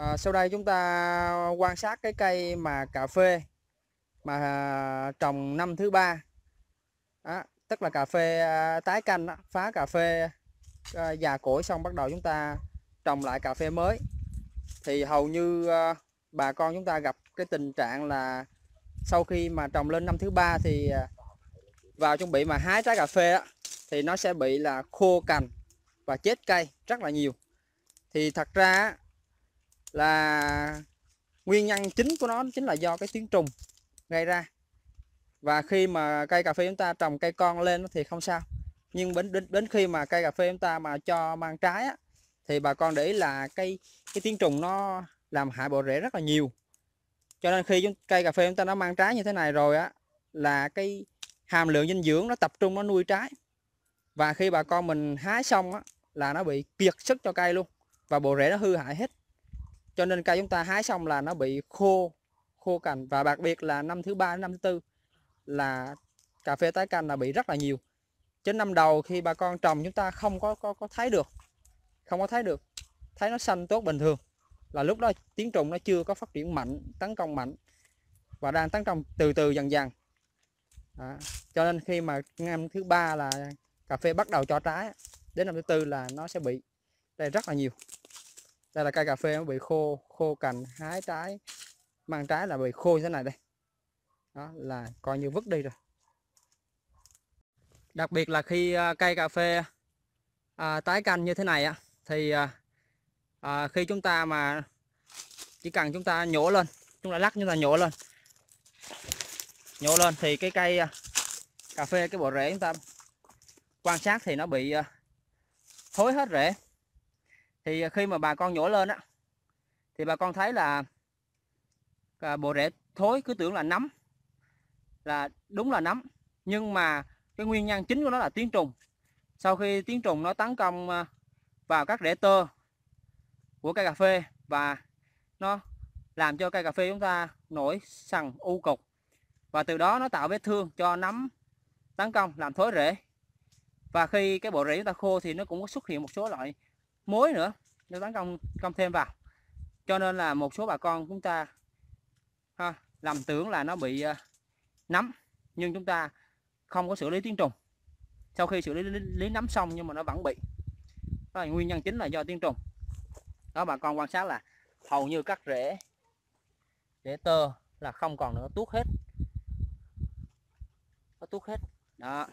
À, sau đây chúng ta quan sát cái cây mà cà phê mà à, trồng năm thứ ba đó, tức là cà phê à, tái canh đó, phá cà phê à, già cỗi xong bắt đầu chúng ta trồng lại cà phê mới thì hầu như bà con chúng ta gặp cái tình trạng là sau khi mà trồng lên năm thứ ba thì vào chuẩn bị mà hái trái cà phê đó, thì nó sẽ bị là khô cành và chết cây rất là nhiều thì thật ra là nguyên nhân chính của nó chính là do cái tiếng trùng gây ra và khi mà cây cà phê chúng ta trồng cây con lên thì không sao nhưng đến đến, đến khi mà cây cà phê chúng ta mà cho mang trái á, thì bà con để ý là cây cái tiếng trùng nó làm hại bộ rễ rất là nhiều cho nên khi chúng, cây cà phê chúng ta nó mang trái như thế này rồi á là cái hàm lượng dinh dưỡng nó tập trung nó nuôi trái và khi bà con mình hái xong á là nó bị kiệt sức cho cây luôn và bộ rễ nó hư hại hết cho nên cây chúng ta hái xong là nó bị khô khô cành và đặc biệt là năm thứ ba đến năm thứ tư là cà phê tái cành là bị rất là nhiều trên năm đầu khi bà con trồng chúng ta không có có có thấy được không có thấy được thấy nó xanh tốt bình thường là lúc đó tiếng trùng nó chưa có phát triển mạnh tấn công mạnh và đang tấn công từ từ dần dần đó. cho nên khi mà năm thứ ba là cà phê bắt đầu cho trái đến năm thứ tư là nó sẽ bị đây rất là nhiều đây là cây cà phê nó bị khô khô cành hái trái mang trái là bị khô như thế này đây đó là coi như vứt đi rồi đặc biệt là khi à, cây cà phê à, tái canh như thế này á thì à, à, khi chúng ta mà chỉ cần chúng ta nhổ lên chúng ta lắc chúng ta nhổ lên nhổ lên thì cái cây à, cà phê cái bộ rễ chúng ta quan sát thì nó bị thối hết rễ thì à, khi mà bà con nhổ lên á thì bà con thấy là à, bộ rễ thối cứ tưởng là nấm là đúng là nấm nhưng mà cái nguyên nhân chính của nó là tiếng trùng sau khi tiếng trùng nó tấn công à, vào các rễ tơ của cây cà phê và nó làm cho cây cà phê chúng ta nổi sần u cục và từ đó nó tạo vết thương cho nấm tấn công làm thối rễ và khi cái bộ rễ chúng ta khô thì nó cũng có xuất hiện một số loại muối nữa nó tấn công công thêm vào cho nên là một số bà con chúng ta ha, lầm tưởng là nó bị uh, nấm nhưng chúng ta không có xử lý tiếng trùng sau khi xử lý, lý, lý nấm xong nhưng mà nó vẫn bị đó là nguyên nhân chính là do tiếng trùng đó bà con quan sát là hầu như các rễ rễ tơ là không còn nữa tuốt hết nó tuốt hết đó